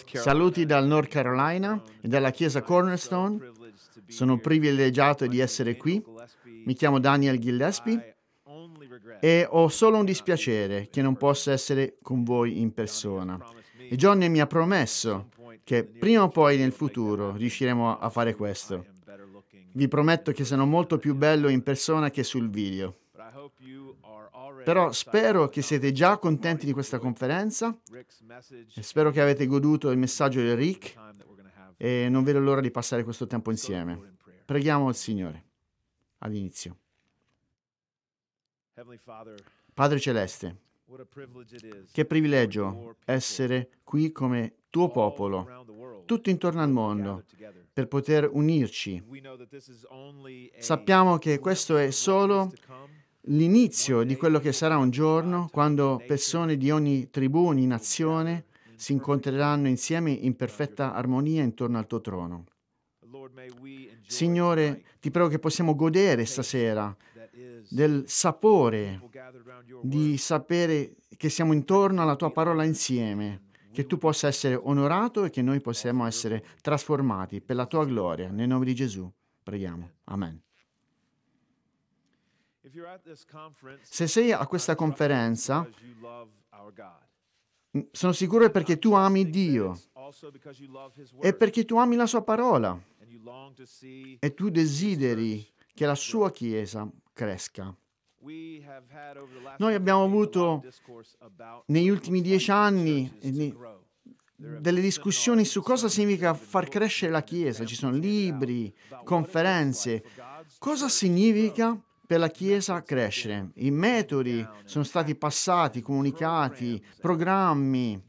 Saluti dal North Carolina e dalla chiesa Cornerstone. Sono privilegiato di essere qui. Mi chiamo Daniel Gillespie e ho solo un dispiacere che non possa essere con voi in persona. E Johnny mi ha promesso che prima o poi nel futuro riusciremo a fare questo. Vi prometto che sono molto più bello in persona che sul video. Però spero che siete già contenti di questa conferenza e spero che avete goduto il messaggio di Rick e non vedo l'ora di passare questo tempo insieme. Preghiamo il Signore all'inizio. Padre Celeste, che privilegio essere qui come tuo popolo, tutto intorno al mondo, per poter unirci. Sappiamo che questo è solo l'inizio di quello che sarà un giorno quando persone di ogni tribù, ogni nazione si incontreranno insieme in perfetta armonia intorno al tuo trono. Signore, ti prego che possiamo godere stasera del sapore di sapere che siamo intorno alla tua parola insieme, che tu possa essere onorato e che noi possiamo essere trasformati per la tua gloria. Nel nome di Gesù preghiamo. Amen. Se sei a questa conferenza, sono sicuro è perché tu ami Dio e perché tu ami la sua parola e tu desideri che la sua Chiesa cresca. Noi abbiamo avuto negli ultimi dieci anni delle discussioni su cosa significa far crescere la Chiesa, ci sono libri, conferenze, cosa significa per la Chiesa crescere. I metodi sono stati passati, comunicati, programmi,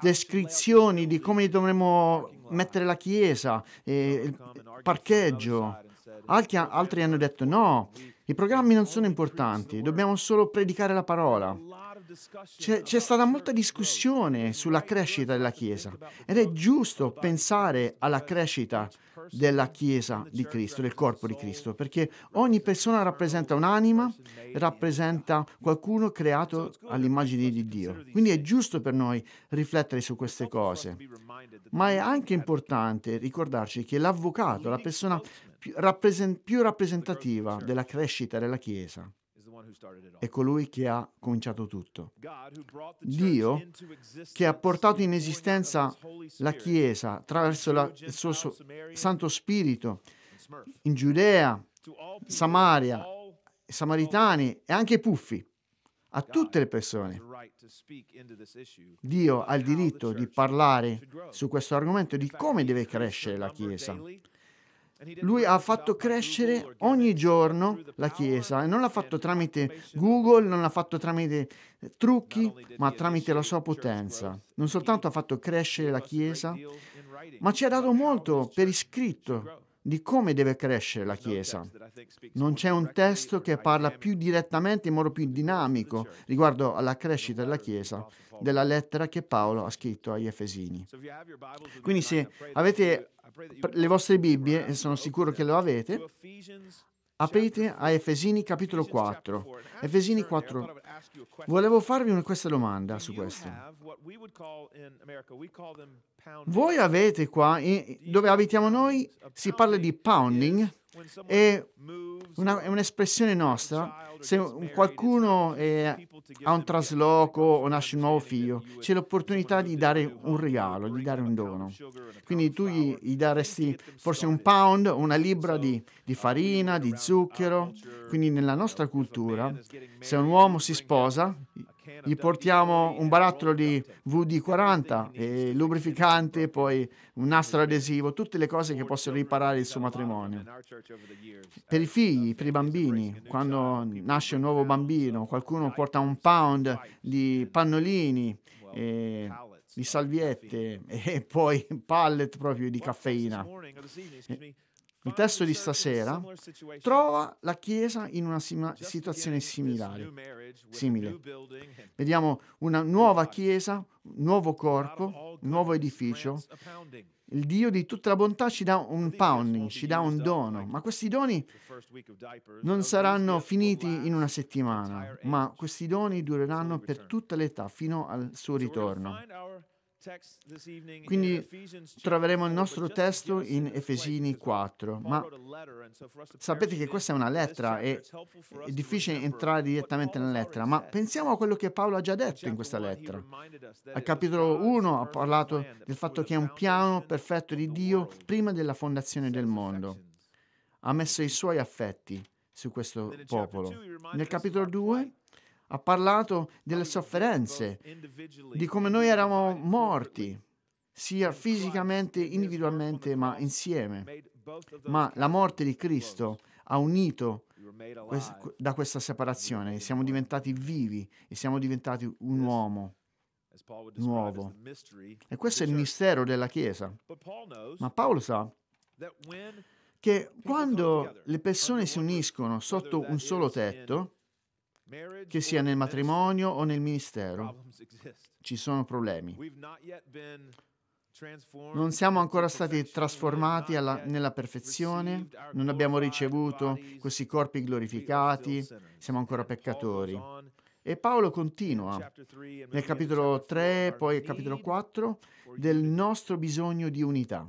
descrizioni di come dovremmo mettere la Chiesa, il parcheggio. Altri, altri hanno detto no, i programmi non sono importanti, dobbiamo solo predicare la parola. C'è, c'è, stata molta discussione sulla crescita della Chiesa ed è giusto pensare alla crescita della Chiesa di Cristo, del corpo di Cristo, perché ogni persona rappresenta un'anima, rappresenta qualcuno creato all'immagine di Dio. Quindi è giusto per noi riflettere su queste cose, ma è anche importante ricordarci che l'avvocato, la persona più, rappresentativa della crescita della Chiesa, è colui che ha cominciato tutto. Dio che ha portato in esistenza la Chiesa attraverso la, il suo Santo Spirito in Giudea, Samaria, Samaritani e anche Puffi, a tutte le persone. Dio ha il diritto di parlare su questo argomento di come deve crescere la Chiesa. Lui ha fatto crescere ogni giorno la Chiesa e non l'ha fatto tramite Google, non l'ha fatto tramite trucchi, ma tramite la sua potenza. Non soltanto ha fatto crescere la Chiesa, ma ci ha dato molto per iscritto di come deve crescere la Chiesa. Non c'è un testo che parla più direttamente, in modo più dinamico, riguardo alla crescita della Chiesa, della lettera che Paolo ha scritto agli Efesini. Quindi se avete le vostre Bibbie, e sono sicuro che lo avete, aprite a Efesini capitolo 4. Efesini 4. Volevo farvi una, questa domanda su questo. Voi avete qua, dove abitiamo noi, si parla di pounding, è, una, è un'espressione nostra. Se qualcuno è, eh, ha un trasloco o nasce un nuovo figlio, c'è l'opportunità di dare un regalo, di dare un dono. Quindi tu gli, gli daresti forse un pound, una libra di, di farina, di zucchero. Quindi nella nostra cultura, se un uomo si sposa, gli portiamo un barattolo di VD40 e eh, lubrificante, poi un nastro adesivo, tutte le cose che possono riparare il suo matrimonio. Per i figli, per i bambini, quando nasce un nuovo bambino, qualcuno porta un pound di pannolini, eh, di salviette e poi pallet proprio di caffeina. Il testo di stasera trova la Chiesa in una sima- situazione similare, simile. Vediamo una nuova Chiesa, un nuovo corpo, un nuovo edificio. Il Dio di tutta la bontà ci dà un pounding, ci dà un dono, ma questi doni non saranno finiti in una settimana, ma questi doni dureranno per tutta l'età fino al suo ritorno. Quindi troveremo il nostro testo in Efesini 4, ma sapete che questa è una lettera e è difficile entrare direttamente nella lettera, ma pensiamo a quello che Paolo ha già detto in questa lettera. Al capitolo 1 ha parlato del fatto che è un piano perfetto di Dio prima della fondazione del mondo. Ha messo i suoi affetti su questo popolo. Nel capitolo 2 ha parlato delle sofferenze, di come noi eravamo morti, sia fisicamente, individualmente, ma insieme. Ma la morte di Cristo ha unito da questa separazione, siamo diventati vivi e siamo diventati un uomo nuovo. E questo è il mistero della Chiesa. Ma Paolo sa che quando le persone si uniscono sotto un solo tetto, che sia nel matrimonio o nel ministero, ci sono problemi. Non siamo ancora stati trasformati alla, nella perfezione, non abbiamo ricevuto questi corpi glorificati, siamo ancora peccatori. E Paolo continua nel capitolo 3, poi nel capitolo 4, del nostro bisogno di unità,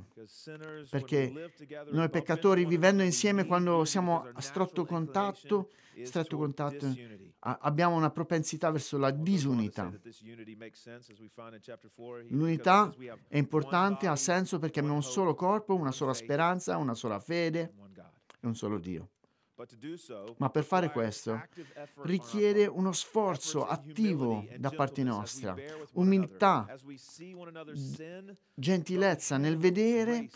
perché noi peccatori vivendo insieme quando siamo a stretto contatto, stretto contatto abbiamo una propensità verso la disunità. L'unità è importante, ha senso perché abbiamo un solo corpo, una sola speranza, una sola fede e un solo Dio. Ma per fare questo richiede uno sforzo attivo da parte nostra, umiltà, gentilezza nel vedere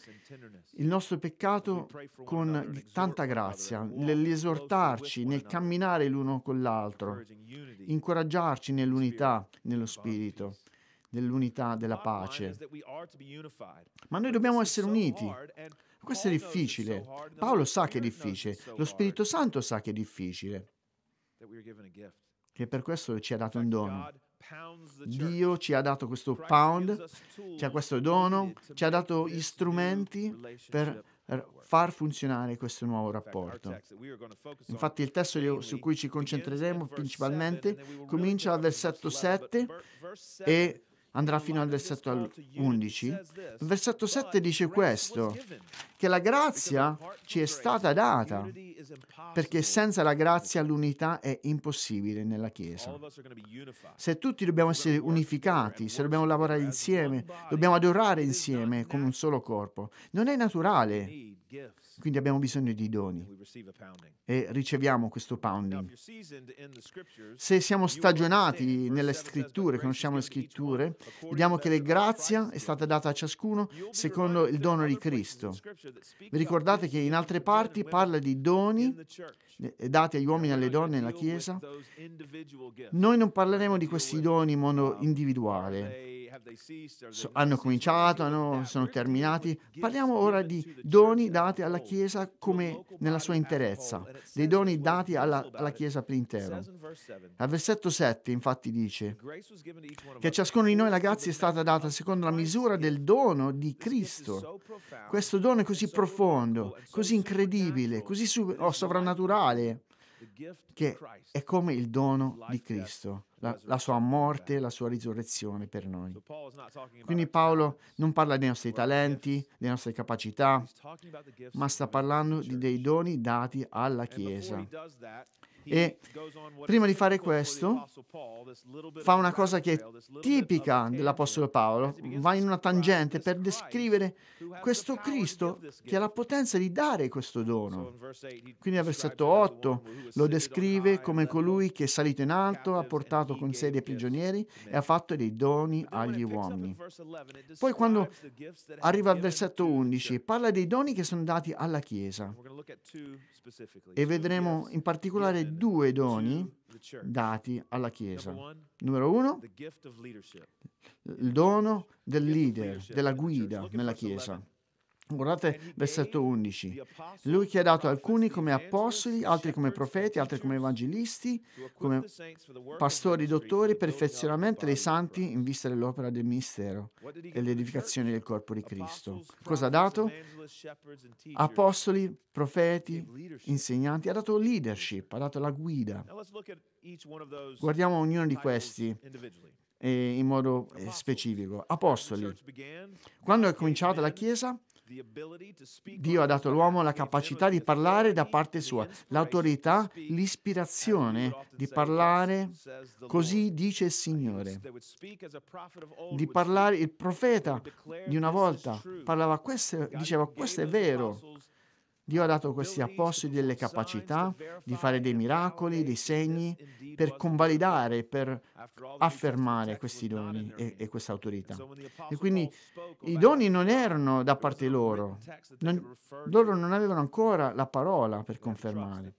il nostro peccato con tanta grazia, nell'esortarci, nel camminare l'uno con l'altro, incoraggiarci nell'unità, nello spirito dell'unità, della pace. Ma noi dobbiamo essere uniti. Questo è difficile. Paolo sa che è difficile, lo Spirito Santo sa che è difficile, che per questo ci ha dato un dono. Dio ci ha dato questo pound, ci ha questo dono, ci ha dato gli strumenti per far funzionare questo nuovo rapporto. Infatti il testo su cui ci concentreremo principalmente comincia al versetto 7 e andrà fino al versetto 11. Il versetto 7 dice questo, che la grazia ci è stata data, perché senza la grazia l'unità è impossibile nella Chiesa. Se tutti dobbiamo essere unificati, se dobbiamo lavorare insieme, dobbiamo adorare insieme con un solo corpo, non è naturale quindi abbiamo bisogno di doni e riceviamo questo pounding. Se siamo stagionati nelle scritture, conosciamo le scritture, vediamo che la grazia è stata data a ciascuno secondo il dono di Cristo. Vi ricordate che in altre parti parla di doni dati agli uomini e alle donne nella Chiesa? Noi non parleremo di questi doni in modo um, individuale hanno cominciato, hanno, sono terminati. Parliamo ora di doni dati alla Chiesa come nella sua interezza, dei doni dati alla, alla Chiesa per intero. Al versetto 7 infatti dice che a ciascuno di noi la grazia è stata data secondo la misura del dono di Cristo. Questo dono è così profondo, così incredibile, così oh, sovrannaturale, che è come il dono di Cristo la, la sua morte, la sua risurrezione per noi. Quindi Paolo non parla dei nostri talenti, delle nostre capacità, ma sta parlando dei doni dati alla Chiesa. E prima di fare questo fa una cosa che è tipica dell'Apostolo Paolo, va in una tangente per descrivere questo Cristo che ha la potenza di dare questo dono. Quindi al versetto 8 lo descrive come colui che è salito in alto, ha portato con sé dei prigionieri e ha fatto dei doni agli uomini. Poi quando arriva al versetto 11 parla dei doni che sono dati alla Chiesa e vedremo in particolare due doni dati alla Chiesa. Numero uno, il dono del leader, della guida nella Chiesa. Guardate versetto 11. Lui che ha dato alcuni come apostoli, altri come profeti, altri come evangelisti, come pastori, dottori, perfezionamento dei santi in vista dell'opera del ministero e l'edificazione del corpo di Cristo. Cosa ha dato? Apostoli, profeti, insegnanti, ha dato leadership, ha dato la guida. Guardiamo ognuno di questi eh, in modo eh, specifico. Apostoli. Quando è cominciata la Chiesa, Dio ha dato all'uomo la capacità di parlare da parte sua, l'autorità, l'ispirazione di parlare, così dice il Signore. Di parlare, il profeta di una volta parlava questo, diceva questo è vero. Dio ha dato a questi apostoli delle capacità di fare dei miracoli, dei segni, per convalidare, per affermare questi doni e, e questa autorità. E quindi i doni non erano da parte loro, non, loro non avevano ancora la parola per confermare,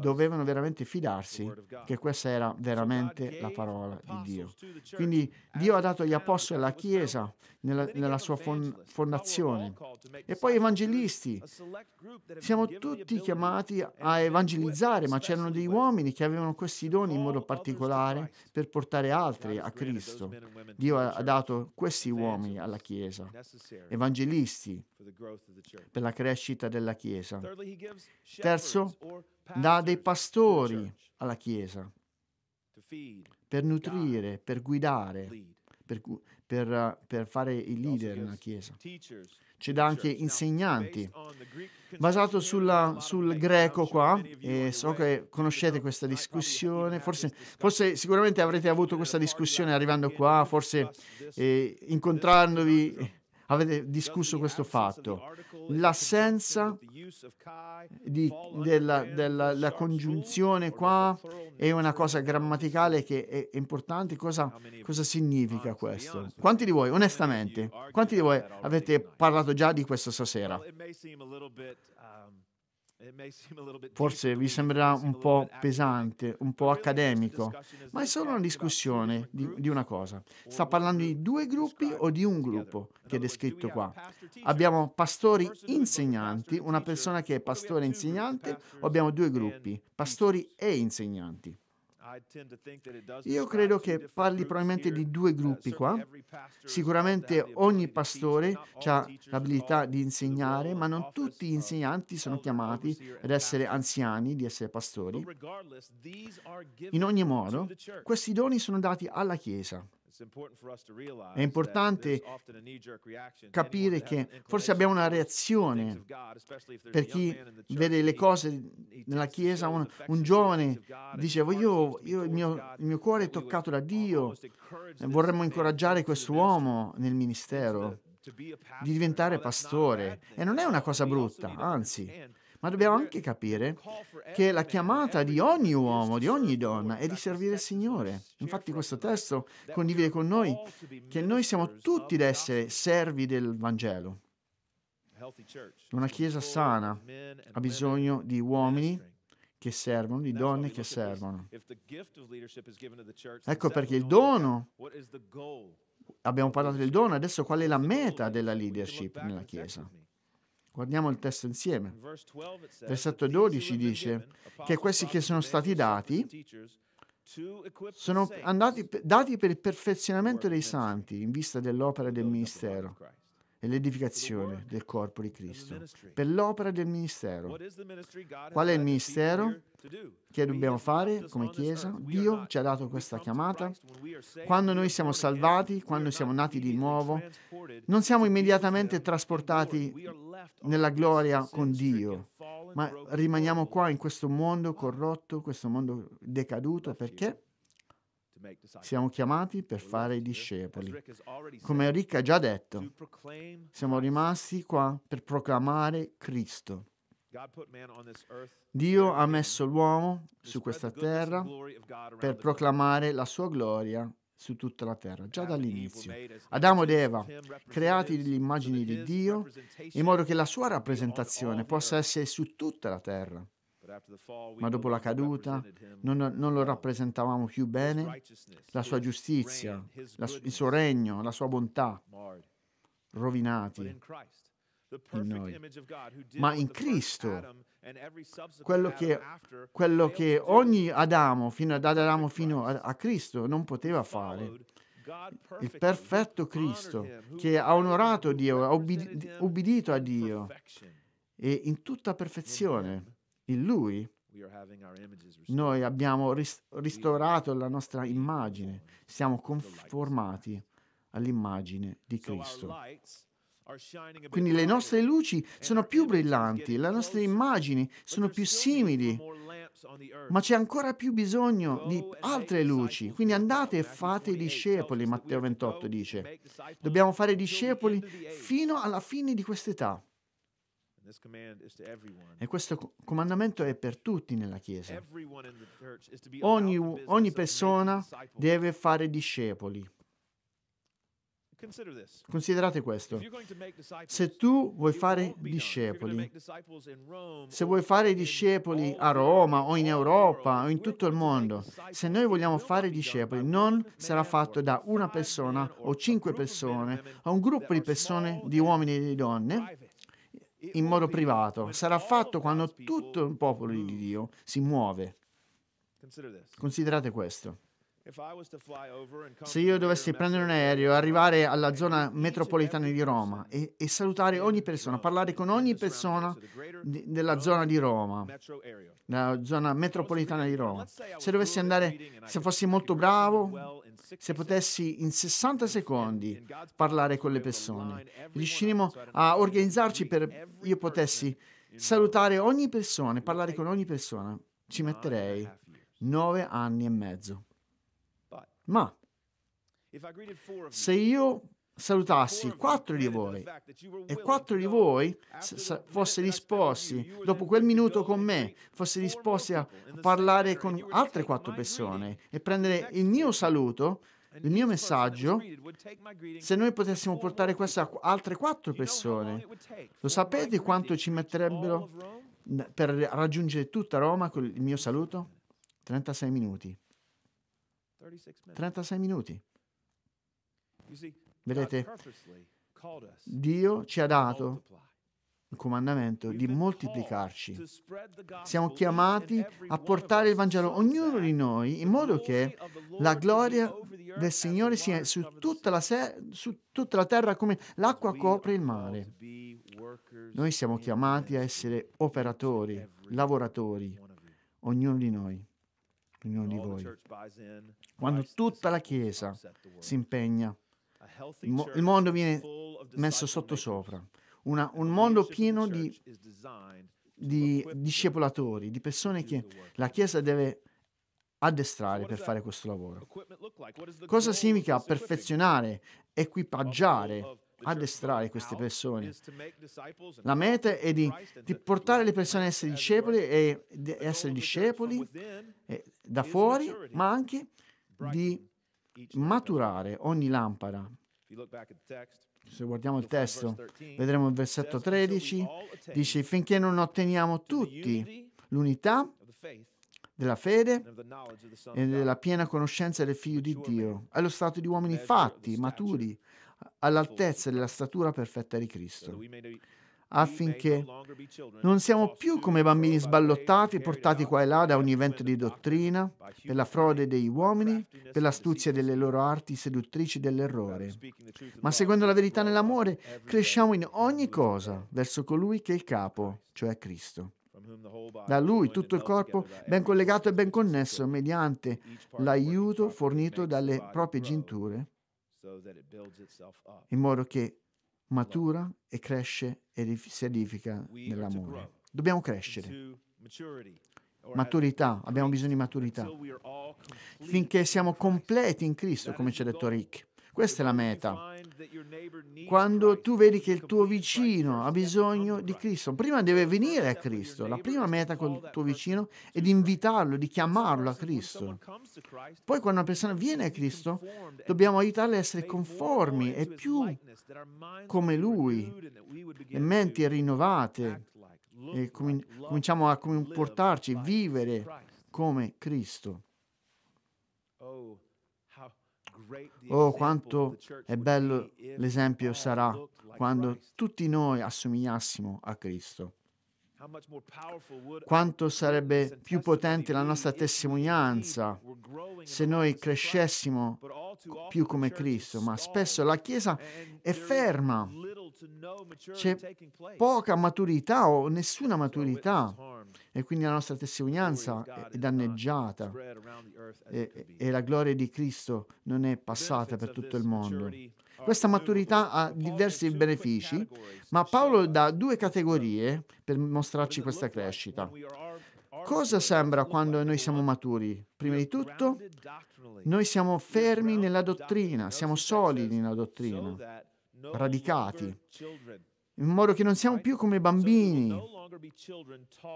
dovevano veramente fidarsi che questa era veramente la parola di Dio. Quindi Dio ha dato agli apostoli alla Chiesa nella, nella sua fon- fondazione. E poi evangelisti. Siamo tutti chiamati a evangelizzare, ma c'erano degli uomini che avevano questi doni in modo particolare per portare altri a Cristo. Dio ha dato questi uomini alla Chiesa, evangelisti, per la crescita della Chiesa. Terzo, dà dei pastori alla Chiesa per nutrire, per guidare, per, per, per fare i leader nella Chiesa. Ci dà anche insegnanti. Basato sulla, sul greco qua, eh, e so che conoscete questa discussione, forse, forse sicuramente avrete avuto questa discussione arrivando qua, forse eh, incontrandovi avete discusso questo fatto. L'assenza di, della, della, della, congiunzione qua è una cosa grammaticale che è importante. Cosa, cosa significa questo? Quanti di voi, onestamente, quanti di voi avete parlato già di questo stasera? Forse vi sembrerà un po' pesante, un po' accademico, ma è solo una discussione di, di, una cosa. Sta parlando di due gruppi o di un gruppo che è descritto qua? Abbiamo pastori insegnanti, una persona che è pastore insegnante, o abbiamo due gruppi, pastori e insegnanti? Io credo che parli probabilmente di due uh, gruppi qua. Sicuramente ogni pastore ha l'abilità di insegnare, ma non tutti gli uh, insegnanti sono chiamati ad essere anziani, di essere pastori. In ogni modo, questi doni sono dati alla Chiesa. È importante capire che forse abbiamo una reazione per chi vede le cose nella Chiesa, un, un giovane dice io, io il, mio, il mio cuore è toccato da Dio, vorremmo incoraggiare quest'uomo nel ministero di diventare pastore e non è una cosa brutta, anzi ma dobbiamo anche capire che la chiamata di ogni uomo, di ogni donna, è di servire il Signore. Infatti questo testo condivide con noi che noi siamo tutti da essere servi del Vangelo. Una chiesa sana ha bisogno di uomini che servono, di donne che servono. Ecco perché il dono abbiamo parlato del dono, adesso qual è la meta della leadership nella Chiesa? Guardiamo il testo insieme. Versetto 12 dice che questi che sono stati dati sono andati, dati per il perfezionamento dei santi in vista dell'opera del ministero e l'edificazione del corpo di Cristo, per l'opera del ministero. Qual è il ministero che dobbiamo fare come Chiesa? Dio ci ha dato questa chiamata. Quando noi siamo salvati, quando siamo nati di nuovo, non siamo immediatamente trasportati nella gloria con Dio, ma rimaniamo qua in questo mondo corrotto, questo mondo decaduto, perché? Siamo chiamati per fare i discepoli. Come Rick ha già detto, siamo rimasti qua per proclamare Cristo. Dio ha messo l'uomo su questa terra per proclamare la sua gloria su tutta la terra, già dall'inizio. Adamo ed Eva, creati dell'immagine di Dio, in modo che la sua rappresentazione possa essere su tutta la terra ma dopo la caduta non, non, lo rappresentavamo più bene, la sua giustizia, la, il suo regno, la sua bontà, rovinati in noi. Ma in Cristo, quello che, quello che ogni Adamo, fino ad Adamo fino a, a Cristo, non poteva fare, il perfetto Cristo che ha onorato Dio, ha ubbidito a Dio e in tutta perfezione in Lui noi abbiamo rist- ristorato la nostra immagine, siamo conformati all'immagine di Cristo. Quindi le nostre luci sono più brillanti, le nostre immagini sono più simili, ma c'è ancora più bisogno di altre luci. Quindi andate e fate i discepoli, Matteo 28 dice. Dobbiamo fare discepoli fino alla fine di quest'età. E questo comandamento è per tutti nella Chiesa. Ogni, ogni persona deve fare discepoli. Considerate questo. Se tu vuoi fare discepoli, se vuoi fare discepoli a Roma o in Europa o in tutto il mondo, se noi vogliamo fare discepoli, non sarà fatto da una persona o cinque persone o un gruppo di persone, di uomini e di donne, in modo privato, sarà fatto quando tutto il popolo di Dio si muove. Considerate questo. Se io dovessi prendere un aereo, e arrivare alla zona metropolitana di Roma e, e salutare ogni persona, parlare con ogni persona di, della zona di Roma, della zona metropolitana di Roma, se dovessi andare, se fossi molto bravo, se potessi in 60 secondi parlare con le persone, riusciremo a organizzarci per io potessi salutare ogni persona, parlare con ogni persona, ci metterei nove anni e mezzo. Ma se io salutassi quattro di voi e quattro di voi fosse disposti, dopo quel minuto con me, fosse disposti a parlare con altre quattro persone e prendere il mio saluto, il mio messaggio, se noi potessimo portare questo a altre quattro persone, lo sapete quanto ci metterebbero per raggiungere tutta Roma con il mio saluto? 36 minuti. 36 minuti. Vedete, Dio ci ha dato il comandamento di moltiplicarci. Siamo chiamati a portare il Vangelo, ognuno di noi, in modo che la gloria del Signore sia su tutta la, se- su tutta la terra come l'acqua copre il mare. Noi siamo chiamati a essere operatori, lavoratori, ognuno di noi ognuno di voi. Quando tutta la Chiesa si impegna, il mondo viene messo sotto sopra. Una, un mondo pieno di, di discepolatori, di persone che la Chiesa deve addestrare per fare questo lavoro. Cosa significa perfezionare, equipaggiare addestrare queste persone. La meta è di, di portare le persone a essere discepoli e di essere discepoli eh, da fuori, ma anche di maturare ogni lampada. Se guardiamo il testo, vedremo il versetto 13, dice finché non otteniamo tutti l'unità della fede e della piena conoscenza del Figlio di Dio, allo stato di uomini fatti, maturi, all'altezza della statura perfetta di Cristo, affinché non siamo più come bambini sballottati, portati qua e là da ogni vento di dottrina, per la frode degli uomini, per l'astuzia delle loro arti seduttrici dell'errore, ma seguendo la verità nell'amore, cresciamo in ogni cosa verso colui che è il capo, cioè Cristo. Da lui tutto il corpo, ben collegato e ben connesso, mediante l'aiuto fornito dalle proprie cinture, in modo che matura e cresce e si edifica nell'amore. Dobbiamo crescere. Maturità, abbiamo bisogno di maturità. Finché siamo completi in Cristo, come ci ha detto Rick. Questa è la meta quando tu vedi che il tuo vicino ha bisogno di Cristo, prima deve venire a Cristo. La prima meta col tuo vicino è di invitarlo, di chiamarlo a Cristo. Poi quando una persona viene a Cristo, dobbiamo aiutarla a essere conformi e più come Lui, le menti rinnovate, e cominciamo a comportarci, vivere come Cristo. Oh, quanto è bello l'esempio sarà quando tutti noi assomigliassimo a Cristo. Quanto sarebbe più potente la nostra testimonianza se noi crescessimo più come Cristo, ma spesso la Chiesa è ferma c'è poca maturità o nessuna maturità e quindi la nostra testimonianza è danneggiata e, e la gloria di Cristo non è passata per tutto il mondo. Questa maturità ha diversi benefici, ma Paolo dà due categorie per mostrarci questa crescita. Cosa sembra quando noi siamo maturi? Prima di tutto, noi siamo fermi nella dottrina, siamo solidi nella dottrina radicati, in modo che non siamo più come bambini,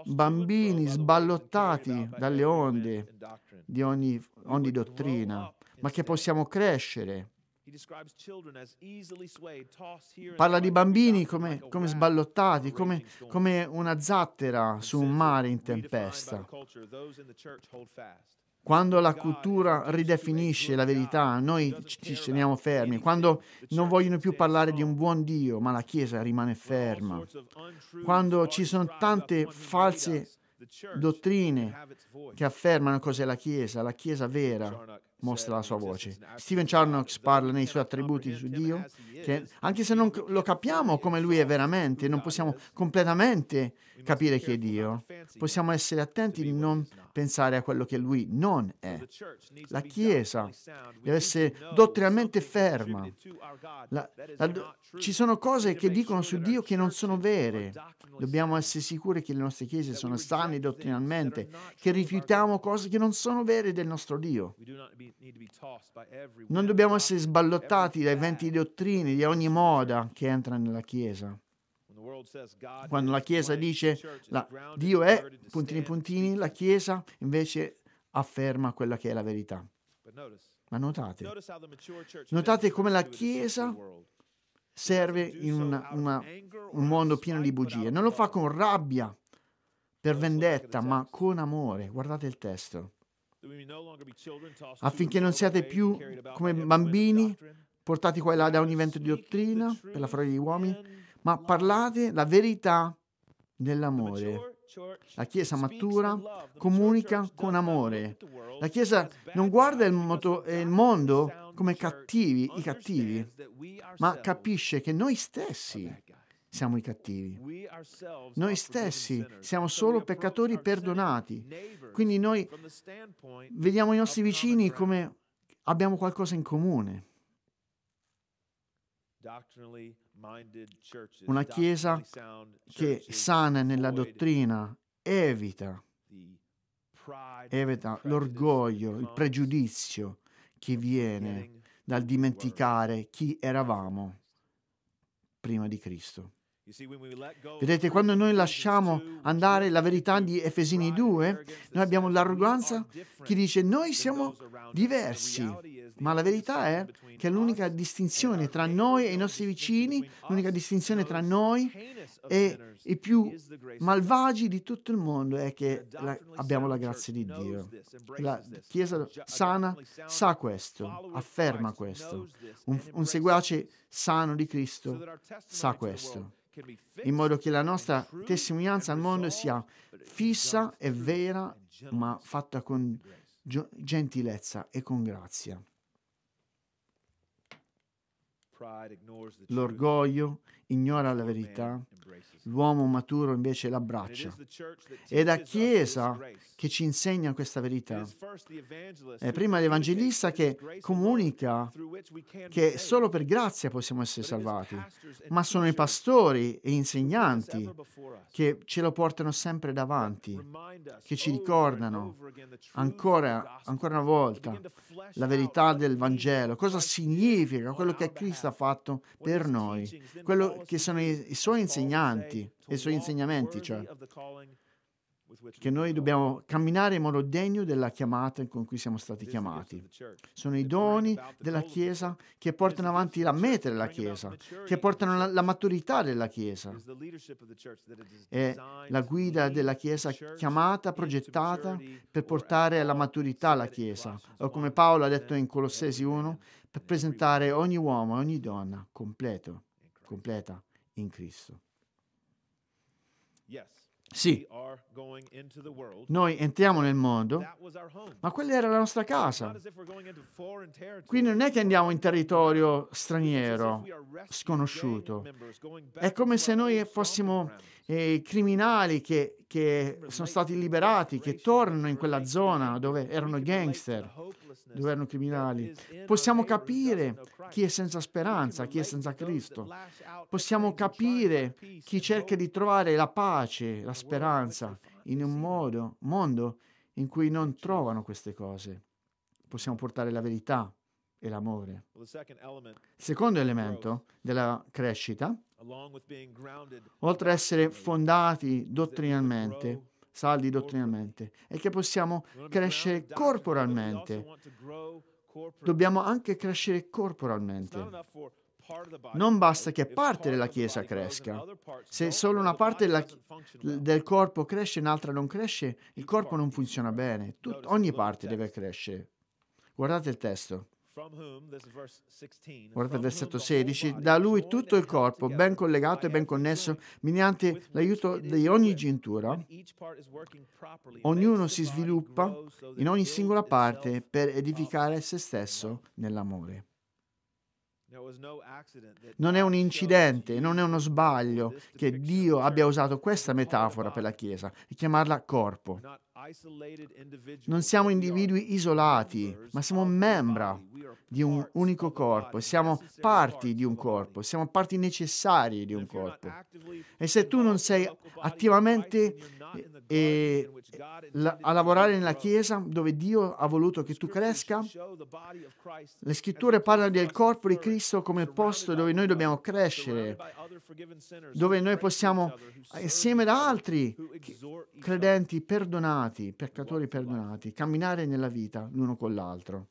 bambini sballottati dalle onde di ogni, ogni dottrina, ma che possiamo crescere. Parla di bambini come, come sballottati, come, come una zattera su un mare in tempesta quando la cultura ridefinisce la verità, noi ci teniamo fermi, quando non vogliono più parlare di un buon Dio, ma la Chiesa rimane ferma, quando ci sono tante false dottrine che affermano cos'è la Chiesa, la Chiesa vera mostra la sua voce. Stephen Charnock parla nei suoi attributi su Dio, che anche se non lo capiamo come lui è veramente, non possiamo completamente capire chi è Dio, possiamo essere attenti di non pensare a quello che lui non è. La Chiesa deve essere dottrinalmente ferma. La, la, ci sono cose che dicono su Dio che non sono vere. Dobbiamo essere sicuri che le nostre chiese sono sane dottrinalmente, che rifiutiamo cose che non sono vere del nostro Dio. Non dobbiamo essere sballottati dai venti dottrine di ogni moda che entra nella Chiesa. Quando la Chiesa dice la, Dio è, puntini puntini, la Chiesa invece afferma quella che è la verità. Ma notate, notate come la Chiesa serve in una, una, un mondo pieno di bugie. Non lo fa con rabbia, per vendetta, ma con amore. Guardate il testo affinché non siate più come bambini portati qua e là da un evento di dottrina per la furia degli uomini, ma parlate la verità dell'amore. La Chiesa matura comunica con amore. La Chiesa non guarda il, moto, il, mondo come cattivi, i cattivi, ma capisce che noi stessi siamo i cattivi. Noi stessi siamo solo peccatori perdonati. Quindi noi vediamo i nostri vicini come abbiamo qualcosa in comune. Una chiesa che sana nella dottrina evita, evita l'orgoglio, il pregiudizio che viene dal dimenticare chi eravamo prima di Cristo. Vedete, quando noi lasciamo andare la verità di Efesini 2, noi abbiamo l'arroganza che dice noi siamo diversi, ma la verità è che l'unica distinzione tra noi e i nostri vicini, l'unica distinzione tra noi e i più malvagi di tutto il mondo è che la, abbiamo la grazia di Dio. La Chiesa sana sa questo, afferma questo. Un, un seguace sano di Cristo sa questo in modo che la nostra testimonianza al mondo sia fissa e vera, ma fatta con gentilezza e con grazia. L'orgoglio ignora la verità, l'uomo maturo invece l'abbraccia. È la Chiesa che ci insegna questa verità. È eh, prima l'Evangelista che comunica che solo per grazia possiamo essere salvati, ma sono i pastori e insegnanti che ce lo portano sempre davanti, che ci ricordano ancora, ancora una volta la verità del Vangelo, cosa significa quello che Cristo ha fatto per noi, quello che sono i, i suoi insegnanti mandamenti e i suoi insegnamenti, cioè che noi dobbiamo camminare in modo degno della chiamata con cui siamo stati chiamati. Sono i doni della Chiesa che portano avanti la meta della Chiesa, che portano la, la maturità della Chiesa. È la guida della Chiesa chiamata, progettata per portare alla maturità la Chiesa, o come Paolo ha detto in Colossesi 1, per presentare ogni uomo e ogni donna completo, completa in Cristo. Sì, noi entriamo nel mondo, ma quella era la nostra casa. Quindi non è che andiamo in territorio straniero, sconosciuto. È come se noi fossimo eh, criminali che, che, sono stati liberati, che tornano in quella zona dove erano gangster, dove erano criminali. Possiamo capire chi è senza speranza, chi è senza Cristo. Possiamo capire chi cerca di trovare la pace, la speranza in un modo, mondo in cui non trovano queste cose. Possiamo portare la verità e l'amore. Il secondo elemento della crescita, oltre ad essere fondati dottrinalmente, saldi dottrinalmente, è che possiamo crescere corporalmente. Dobbiamo anche crescere corporalmente. Non basta che parte della Chiesa cresca. Se solo una parte della, del corpo cresce e un'altra non cresce, il corpo non funziona bene. Tut, ogni parte deve crescere. Guardate il testo. Guardate il versetto 16. Da lui tutto il corpo, ben collegato e ben connesso, mediante l'aiuto di ogni cintura, ognuno si sviluppa in ogni singola parte per edificare se stesso nell'amore. Non è un incidente, non è uno sbaglio che Dio abbia usato questa metafora per la Chiesa e chiamarla corpo. Non siamo individui isolati, ma siamo membra di un unico corpo, siamo parti di un corpo, siamo parti necessarie di un corpo. E se tu non sei attivamente e, eh, eh, a lavorare nella Chiesa dove Dio ha voluto che tu cresca, le scritture parlano del corpo di Cristo come il posto dove noi dobbiamo crescere, dove noi possiamo, insieme ad altri credenti, perdonare perdonati, peccatori perdonati, camminare nella vita l'uno con l'altro.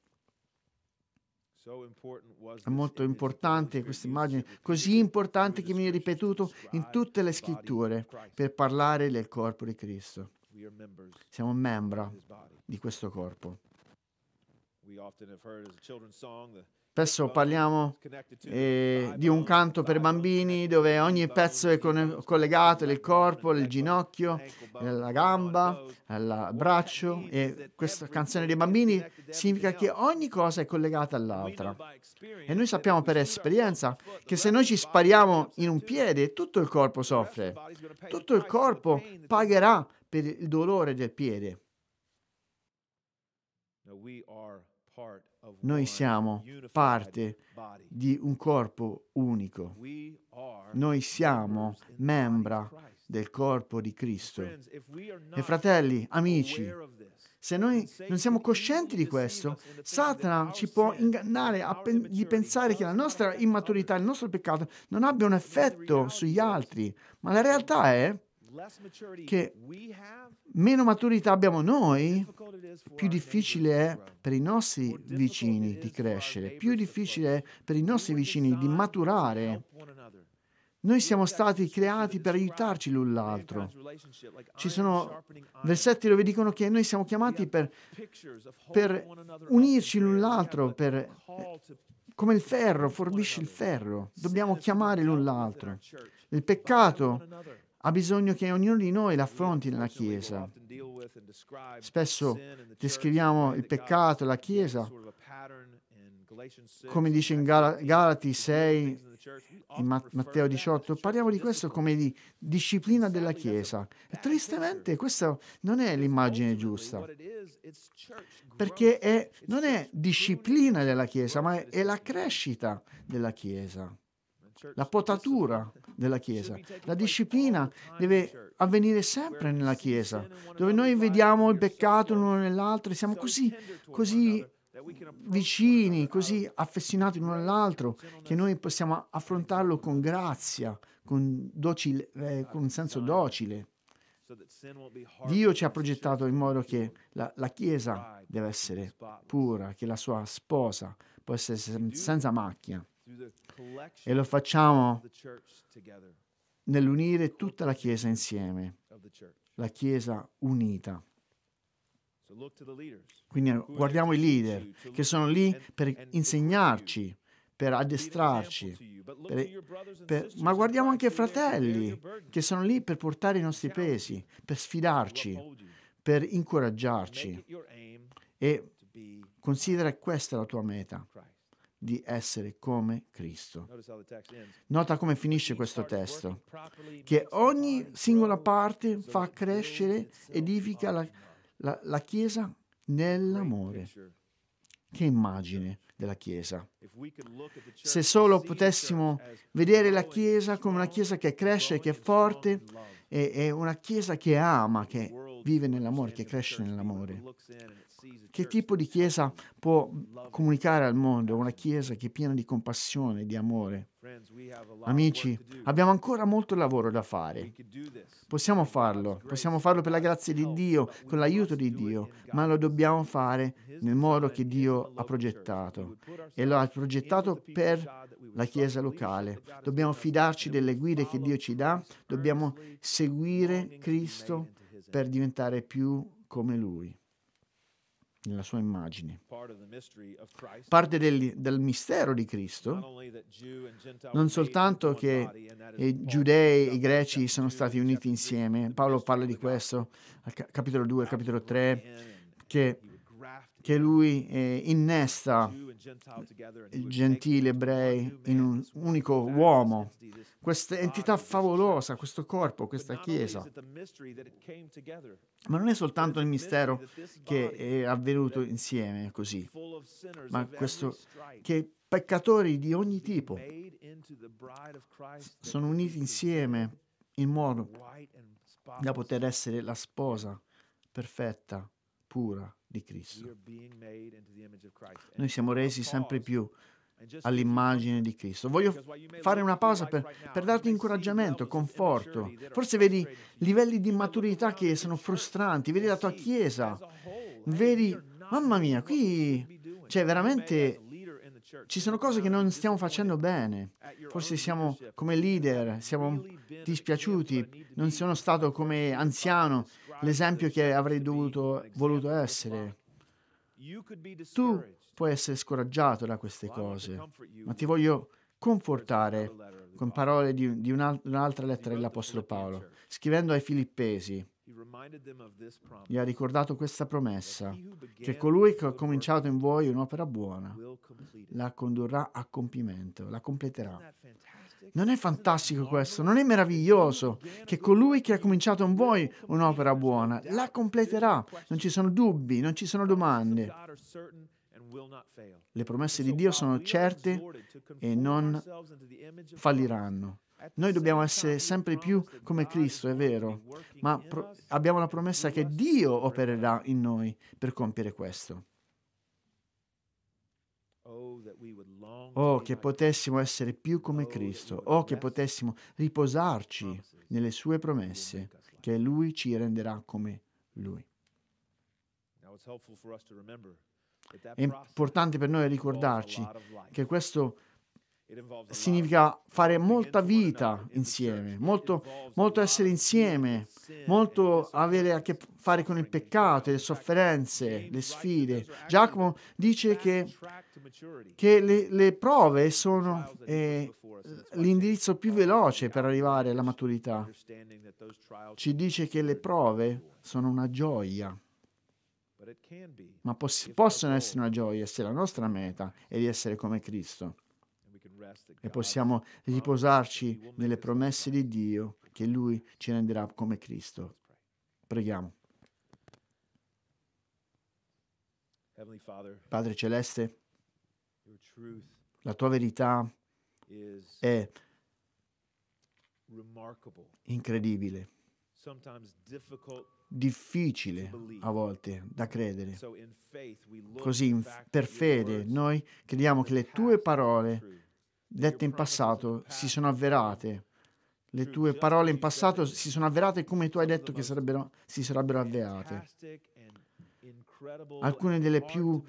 È molto importante questa immagine, così importante che viene ripetuto in tutte le scritture per parlare del corpo di Cristo. Siamo membra di questo corpo. Spesso parliamo eh, di un canto per uh, bambini dove ogni pezzo è con- collegato, il corpo, il ginocchio, la gamba, il eh, braccio e questa canzone dei bambini significa che ogni cosa è collegata all'altra. E noi sappiamo per esperienza che se noi ci spariamo in un piede tutto il corpo soffre, tutto il corpo pagherà per il dolore del piede. Now we noi siamo parte di un corpo unico. Noi siamo membra del corpo di Cristo. E fratelli, amici, se noi non siamo coscienti di questo, Satana ci può ingannare a pen- di pensare che la nostra immaturità, il nostro peccato non abbia un effetto sugli altri, ma la realtà è che meno maturità abbiamo noi, più difficile è per i nostri vicini di crescere, più difficile è per i nostri vicini di maturare. Noi siamo stati creati per aiutarci l'un l'altro. Ci sono versetti dove dicono che noi siamo chiamati per, per unirci l'un l'altro, per, eh, come il ferro, forbisce il ferro. Dobbiamo chiamare l'un l'altro. Il peccato ha bisogno che ognuno di noi l'affronti nella Chiesa. Spesso descriviamo il peccato, la Chiesa, come dice in Gal- Galati 6, in Mat- Matteo 18, parliamo di questo come di disciplina della Chiesa. E tristemente questa non è l'immagine giusta, perché è, non è disciplina della Chiesa, ma è, è la crescita della Chiesa la potatura della Chiesa. La disciplina deve avvenire sempre nella Chiesa, dove noi vediamo il peccato l'uno nell'altro e siamo così, così vicini, così affezionati l'uno all'altro, che noi possiamo affrontarlo con grazia, con, docile, eh, con un senso docile. Dio ci ha progettato in modo che la, la, Chiesa deve essere pura, che la sua sposa può essere senza macchia. E lo facciamo nell'unire tutta la Chiesa insieme, la Chiesa unita. Quindi guardiamo i leader che sono lì per insegnarci, per addestrarci, per, per, ma guardiamo anche i fratelli che sono lì per portare i nostri pesi, per sfidarci, per incoraggiarci. E considera questa la tua meta, di essere come Cristo. Nota come finisce questo testo, che ogni singola parte fa crescere, edifica la, la, la Chiesa nell'amore. Che immagine della Chiesa. Se solo potessimo vedere la Chiesa come una Chiesa che cresce, che è forte, e una Chiesa che ama, che vive nell'amore, che cresce nell'amore. Che tipo di chiesa può comunicare al mondo? Una chiesa che è piena di compassione, di amore. Amici, abbiamo ancora molto lavoro da fare. Possiamo farlo, possiamo farlo per la grazia di Dio, con l'aiuto di Dio, ma lo dobbiamo fare nel modo che Dio ha progettato. E lo ha progettato per la Chiesa locale. Dobbiamo fidarci delle guide che Dio ci dà, dobbiamo seguire Cristo per diventare più come Lui nella sua immagine. Parte del, del, mistero di Cristo, non soltanto che i eh, giudei e i greci sono stati uniti insieme, Paolo parla di questo al capitolo 2, al capitolo 3, che che lui eh, innesta gentili ebrei in un unico uomo, questa entità favolosa, questo corpo, questa chiesa. Ma non è soltanto il mistero che è avvenuto insieme così, ma questo che peccatori di ogni tipo sono uniti insieme in modo da poter essere la sposa perfetta, pura di Cristo. Noi siamo resi sempre più all'immagine di Cristo. Voglio fare una pausa per, per, darti incoraggiamento, conforto. Forse vedi livelli di maturità che sono frustranti, vedi la tua Chiesa, vedi, mamma mia, qui c'è veramente ci sono cose che non stiamo facendo bene. Forse siamo come leader, siamo dispiaciuti, non sono stato come anziano l'esempio che avrei dovuto, voluto essere. Tu puoi essere scoraggiato da queste cose, ma ti voglio confortare con parole di, di un'altra lettera dell'Apostolo Paolo, scrivendo ai Filippesi. Gli ha ricordato questa promessa, che colui che ha cominciato in voi un'opera buona la condurrà a compimento, la completerà. Non è fantastico questo? Non è meraviglioso che colui che ha cominciato in voi un'opera buona la completerà? Non ci sono dubbi, non ci sono domande. Le promesse di Dio sono certe e non falliranno. Noi dobbiamo essere sempre più come Cristo, è vero, ma pro- abbiamo la promessa che Dio opererà in noi per compiere questo. Oh, oh che potessimo essere più come oh, Cristo. Oh, che potessimo riposarci nelle sue promesse, che Lui ci renderà come Lui. È importante per noi ricordarci che questo significa fare molta vita insieme, molto, molto essere insieme, molto avere a che fare con il peccato, le sofferenze, le sfide. Giacomo dice che, che le, le, prove sono eh, l'indirizzo più veloce per arrivare alla maturità. Ci dice che le prove sono una gioia. Ma poss- possono essere una gioia se la nostra meta è di essere come Cristo e possiamo riposarci nelle promesse di Dio che Lui ci renderà come Cristo. Preghiamo. Padre Celeste, la tua verità è incredibile, difficile a volte da credere. Così per fede noi crediamo che le tue parole dette in passato si sono avverate. Le tue parole in passato si sono avverate come tu hai detto che sarebbero, si sarebbero avverate. Alcune delle più,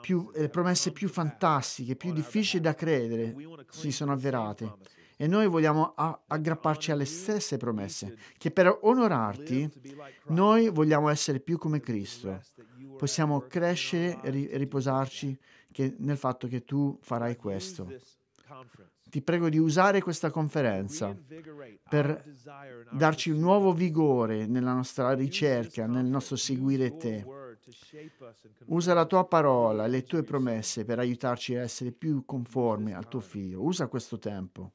più, eh, promesse più fantastiche, più difficili da credere, si sono avverate. E noi vogliamo a- aggrapparci alle stesse promesse, che per onorarti noi vogliamo essere più come Cristo. Possiamo crescere e riposarci che, nel fatto che tu farai questo. Ti prego di usare questa conferenza per darci un nuovo vigore nella nostra ricerca, nel nostro seguire te. Usa la tua parola e le tue promesse per aiutarci a essere più conformi al tuo figlio. Usa questo tempo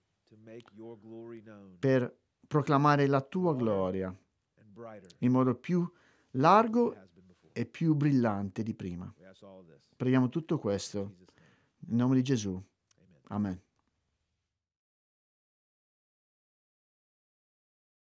per proclamare la tua gloria in modo più largo e più brillante di prima. Preghiamo tutto questo nel nome di Gesù. Amen.